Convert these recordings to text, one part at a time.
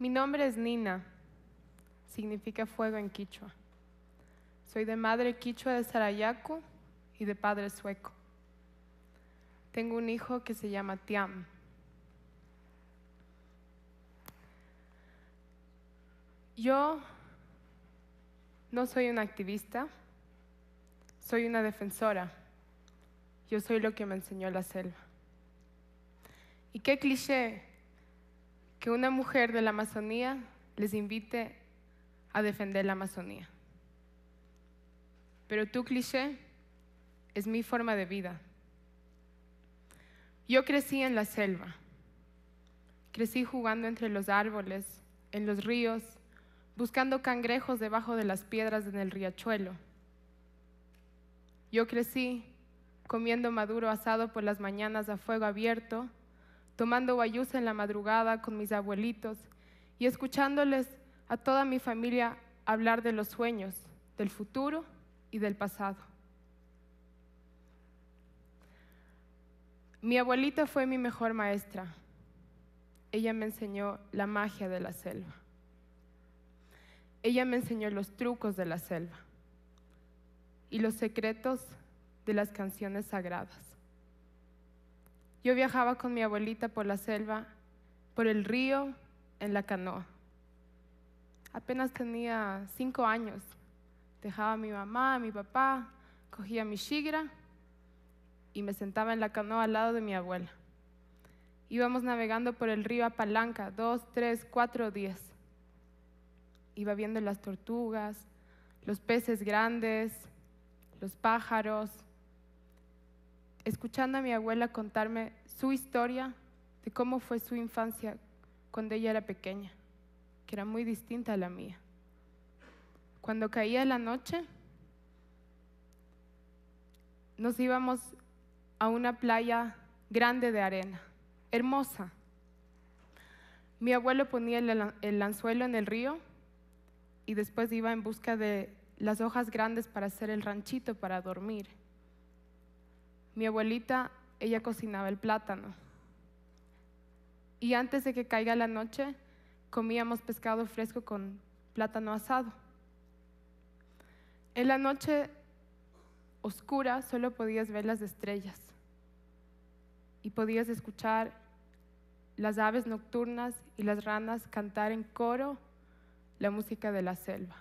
Mi nombre es Nina, significa fuego en quichua. Soy de madre quichua de Sarayaku y de padre sueco. Tengo un hijo que se llama Tiam. Yo no soy una activista, soy una defensora. Yo soy lo que me enseñó la selva. Y qué cliché que una mujer de la Amazonía les invite a defender la Amazonía. Pero tu cliché es mi forma de vida. Yo crecí en la selva, crecí jugando entre los árboles, en los ríos, buscando cangrejos debajo de las piedras en el riachuelo. Yo crecí comiendo maduro asado por las mañanas a fuego abierto tomando guayusa en la madrugada con mis abuelitos y escuchándoles a toda mi familia hablar de los sueños, del futuro y del pasado. Mi abuelita fue mi mejor maestra. Ella me enseñó la magia de la selva. Ella me enseñó los trucos de la selva y los secretos de las canciones sagradas. Yo viajaba con mi abuelita por la selva, por el río, en la canoa. Apenas tenía cinco años. Dejaba a mi mamá, a mi papá, cogía mi shigra y me sentaba en la canoa al lado de mi abuela. Íbamos navegando por el río a palanca, dos, tres, cuatro días. Iba viendo las tortugas, los peces grandes, los pájaros, escuchando a mi abuela contarme su historia de cómo fue su infancia cuando ella era pequeña, que era muy distinta a la mía. Cuando caía la noche, nos íbamos a una playa grande de arena, hermosa. Mi abuelo ponía el, anzuelo en el río y después iba en busca de las hojas grandes para hacer el ranchito para dormir. Mi abuelita, ella cocinaba el plátano. Y antes de que caiga la noche, comíamos pescado fresco con plátano asado. En la noche oscura solo podías ver las estrellas y podías escuchar las aves nocturnas y las ranas cantar en coro la música de la selva.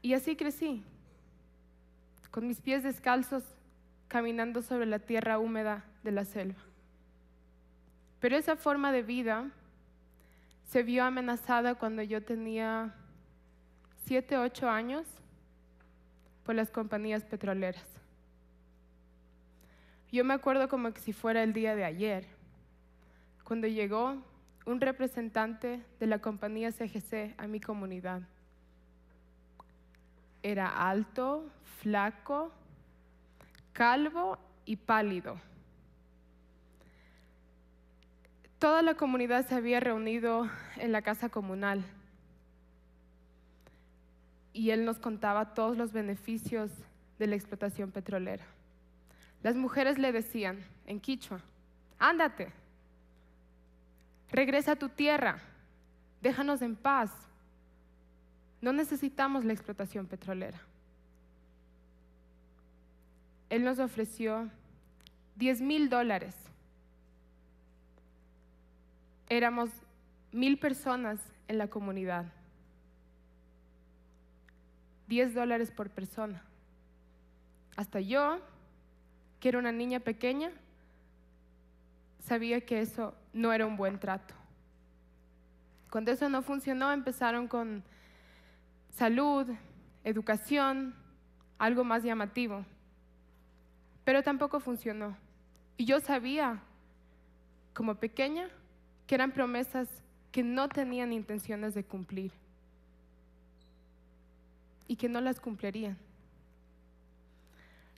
Y así crecí con mis pies descalzos caminando sobre la tierra húmeda de la selva. Pero esa forma de vida se vio amenazada cuando yo tenía siete, ocho años por las compañías petroleras. Yo me acuerdo como que si fuera el día de ayer, cuando llegó un representante de la compañía CGC a mi comunidad era alto, flaco, calvo y pálido. Toda la comunidad se había reunido en la casa comunal y él nos contaba todos los beneficios de la explotación petrolera. Las mujeres le decían en quichua, ándate, regresa a tu tierra, déjanos en paz, no necesitamos la explotación petrolera. Él nos ofreció 10 mil dólares. Éramos mil personas en la comunidad. 10 dólares por persona. Hasta yo, que era una niña pequeña, sabía que eso no era un buen trato. Cuando eso no funcionó, empezaron con salud, educación, algo más llamativo. Pero tampoco funcionó. Y yo sabía, como pequeña, que eran promesas que no tenían intenciones de cumplir y que no las cumplirían.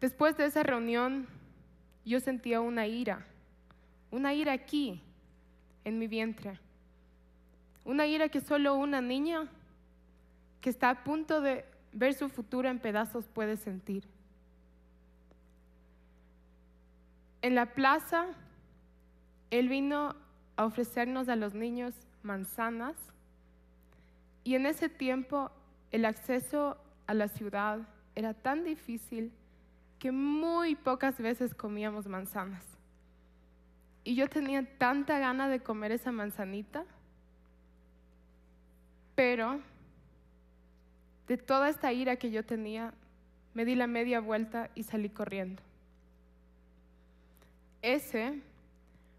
Después de esa reunión, yo sentía una ira, una ira aquí, en mi vientre, una ira que solo una niña que está a punto de ver su futuro en pedazos puede sentir. En la plaza, Él vino a ofrecernos a los niños manzanas y en ese tiempo el acceso a la ciudad era tan difícil que muy pocas veces comíamos manzanas. Y yo tenía tanta gana de comer esa manzanita, pero de toda esta ira que yo tenía, me di la media vuelta y salí corriendo. Ese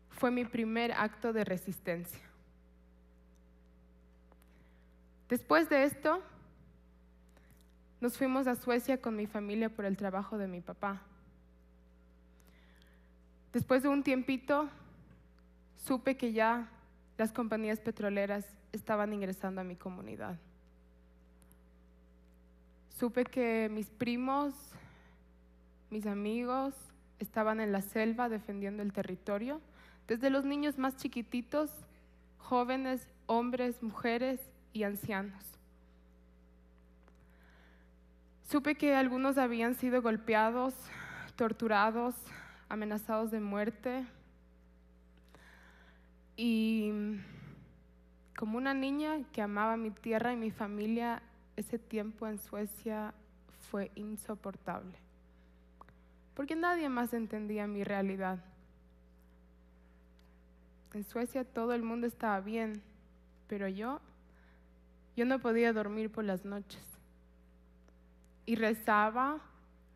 fue mi primer acto de resistencia. Después de esto, nos fuimos a Suecia con mi familia por el trabajo de mi papá. Después de un tiempito, supe que ya las compañías petroleras estaban ingresando a mi comunidad. Supe que mis primos, mis amigos, estaban en la selva defendiendo el territorio, desde los niños más chiquititos, jóvenes, hombres, mujeres y ancianos. Supe que algunos habían sido golpeados, torturados, amenazados de muerte. Y como una niña que amaba mi tierra y mi familia ese tiempo en Suecia fue insoportable, porque nadie más entendía mi realidad. En Suecia todo el mundo estaba bien, pero yo, yo no podía dormir por las noches. Y rezaba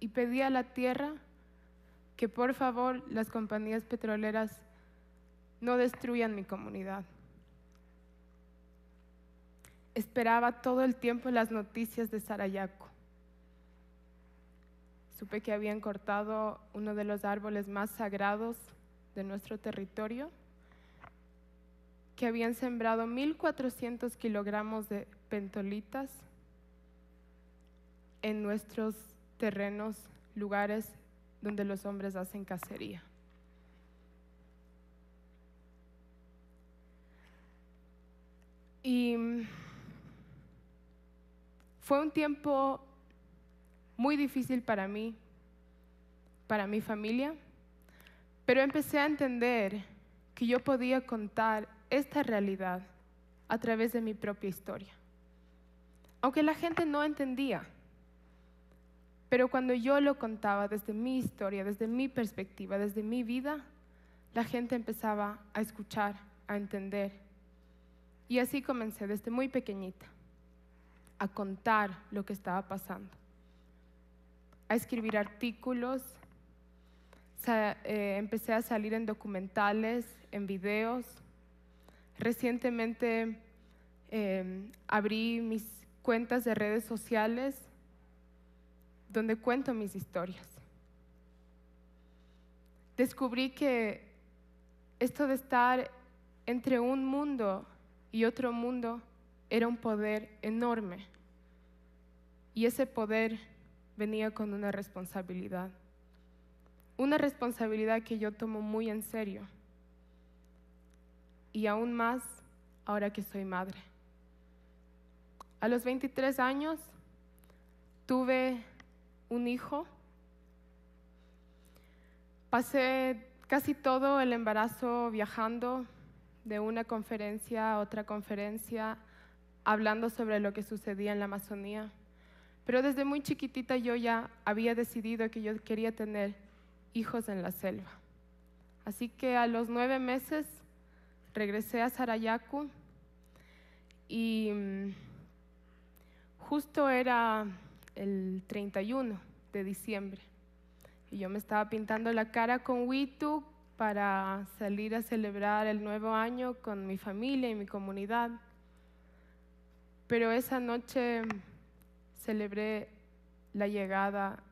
y pedía a la tierra que por favor las compañías petroleras no destruyan mi comunidad. Esperaba todo el tiempo las noticias de Sarayaco. Supe que habían cortado uno de los árboles más sagrados de nuestro territorio, que habían sembrado 1.400 kilogramos de pentolitas en nuestros terrenos, lugares donde los hombres hacen cacería. Y fue un tiempo muy difícil para mí, para mi familia, pero empecé a entender que yo podía contar esta realidad a través de mi propia historia. Aunque la gente no entendía, pero cuando yo lo contaba desde mi historia, desde mi perspectiva, desde mi vida, la gente empezaba a escuchar, a entender. Y así comencé desde muy pequeñita a contar lo que estaba pasando, a escribir artículos, eh, empecé a salir en documentales, en videos. Recientemente em, abrí mis cuentas de redes sociales donde cuento mis historias. Descubrí que esto de estar entre un mundo y otro mundo era un poder enorme y ese poder venía con una responsabilidad. Una responsabilidad que yo tomo muy en serio y aún más ahora que soy madre. A los 23 años tuve un hijo. Pasé casi todo el embarazo viajando de una conferencia a otra conferencia hablando sobre lo que sucedía en la Amazonía. Pero desde muy chiquitita yo ya había decidido que yo quería tener hijos en la selva. Así que a los nueve meses regresé a Sarayaku y mm, justo era el 31 de diciembre y yo me estaba pintando la cara con Witu para salir a celebrar el nuevo año con mi familia y mi comunidad. Pero esa noche celebré la llegada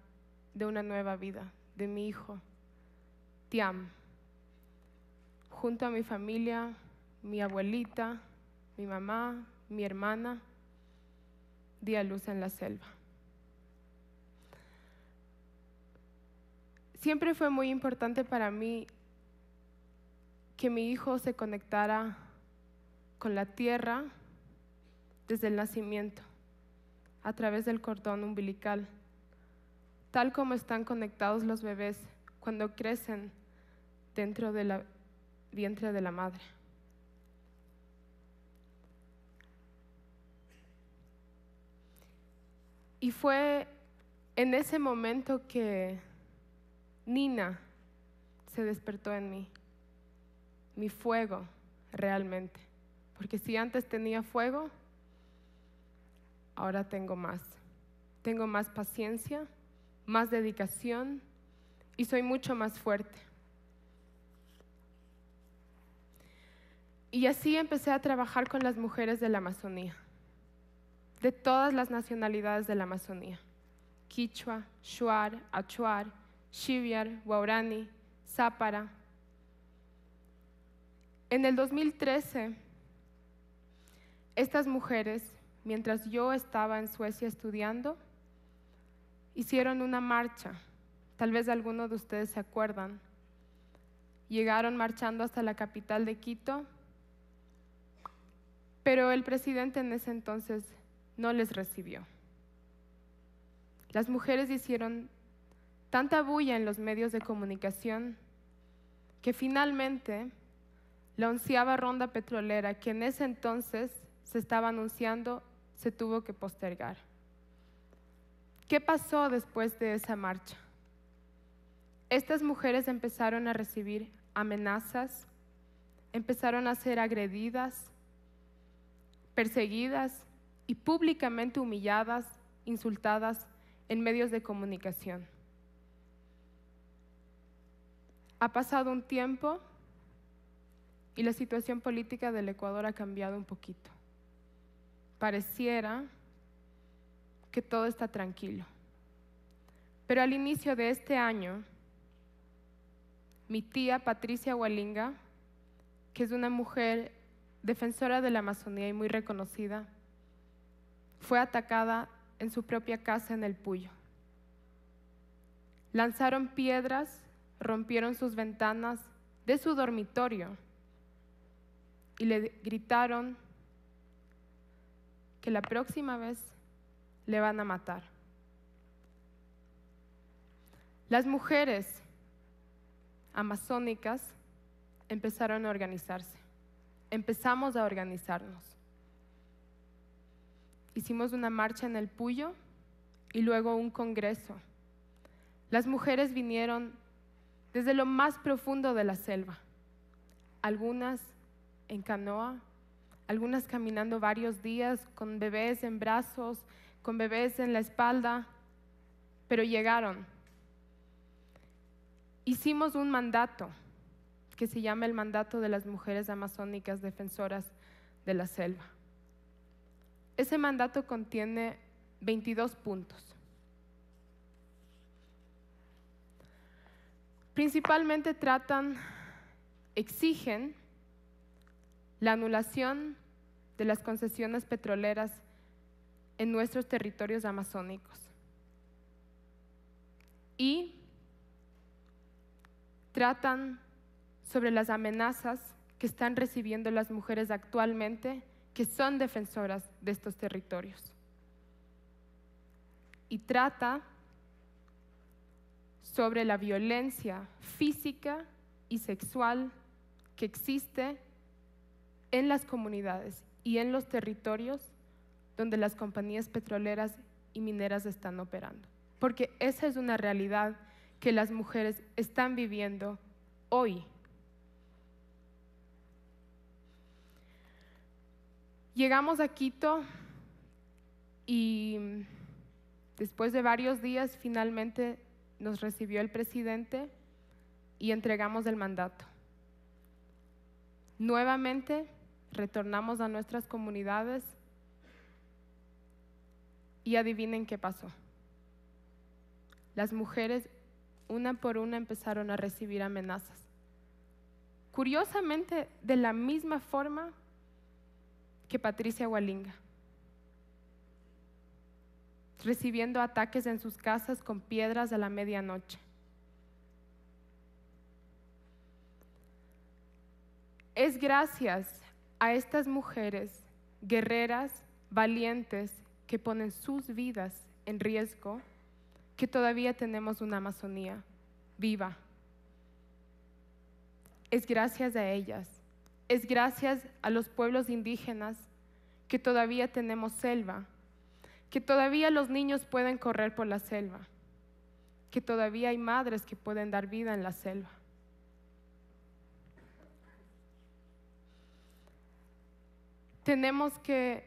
de una nueva vida, de mi hijo, Tiam, junto a mi familia, mi abuelita, mi mamá, mi hermana, di a luz en la selva. Siempre fue muy importante para mí que mi hijo se conectara con la tierra, desde el nacimiento, a través del cordón umbilical, tal como están conectados los bebés cuando crecen dentro del vientre de la madre. Y fue en ese momento que Nina se despertó en mí, mi fuego realmente. Porque si antes tenía fuego, ahora tengo más. Tengo más paciencia, más dedicación y soy mucho más fuerte. Y así empecé a trabajar con las mujeres de la Amazonía, de todas las nacionalidades de la Amazonía. Quichua, Shuar, Achuar, Shibiar, Waurani, Zapara. En el 2013, estas mujeres mientras yo estaba en Suecia estudiando, hicieron una marcha. Tal vez alguno de ustedes se acuerdan. Llegaron marchando hasta la capital de Quito, pero el presidente en ese entonces no les recibió. Las mujeres hicieron tanta bulla en los medios de comunicación que finalmente la onceava ronda petrolera, que en ese entonces se estaba anunciando se tuvo que postergar. ¿Qué pasó después de esa marcha? Estas mujeres empezaron a recibir amenazas, empezaron a ser agredidas, perseguidas y públicamente humilladas, insultadas en medios de comunicación. Ha pasado un tiempo y la situación política del Ecuador ha cambiado un poquito pareciera que todo está tranquilo. Pero al inicio de este año, mi tía Patricia Hualinga, que es una mujer defensora de la Amazonía y muy reconocida, fue atacada en su propia casa en el Puyo. Lanzaron piedras, rompieron sus ventanas de su dormitorio y le gritaron la próxima vez le van a matar. Las mujeres amazónicas empezaron a organizarse. Empezamos a organizarnos. Hicimos una marcha en el Puyo y luego un congreso. Las mujeres vinieron desde lo más profundo de la selva, algunas en canoa, algunas caminando varios días con bebés en brazos, con bebés en la espalda, pero llegaron. Hicimos un mandato que se llama el mandato de las mujeres amazónicas defensoras de la selva. Ese mandato contiene 22 puntos. Principalmente tratan, exigen la anulación de las concesiones petroleras en nuestros territorios amazónicos. Y tratan sobre las amenazas que están recibiendo las mujeres actualmente que son defensoras de estos territorios. Y trata sobre la violencia física y sexual que existe en las comunidades y en los territorios donde las compañías petroleras y mineras están operando. Porque esa es una realidad que las mujeres están viviendo hoy. Llegamos a Quito y después de varios días finalmente nos recibió el presidente y entregamos el mandato. Nuevamente retornamos a nuestras comunidades y adivinen qué pasó. Las mujeres una por una empezaron a recibir amenazas. Curiosamente, de la misma forma que Patricia Hualinga, recibiendo ataques en sus casas con piedras a la medianoche. Es gracias a estas mujeres guerreras, valientes, que ponen sus vidas en riesgo, que todavía tenemos una Amazonía viva. Es gracias a ellas, es gracias a los pueblos indígenas que todavía tenemos selva, que todavía los niños pueden correr por la selva, que todavía hay madres que pueden dar vida en la selva. tenemos que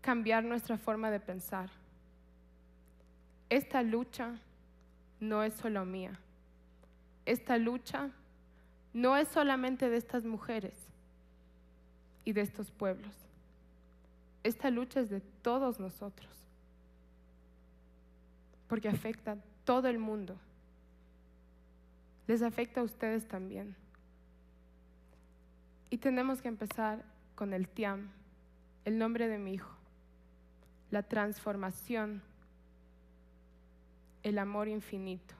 cambiar nuestra forma de pensar. Esta lucha no es solo mía. Esta lucha no es solamente de estas mujeres y de estos pueblos. Esta lucha es de todos nosotros, porque afecta a todo el mundo. Les afecta a ustedes también. Y tenemos que empezar con el Tiam, el nombre de mi hijo, la transformación, el amor infinito.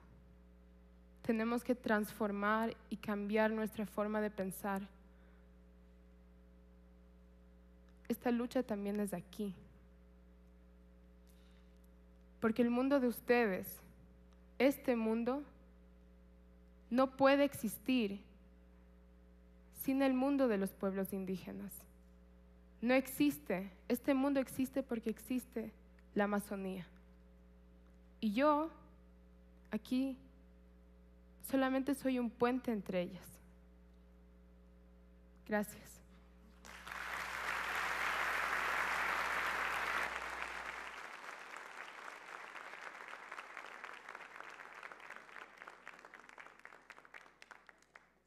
Tenemos que transformar y cambiar nuestra forma de pensar. Esta lucha también es aquí. Porque el mundo de ustedes, este mundo, no puede existir sin el mundo de los pueblos indígenas. No existe, este mundo existe porque existe la Amazonía. Y yo, aquí, solamente soy un puente entre ellas. Gracias.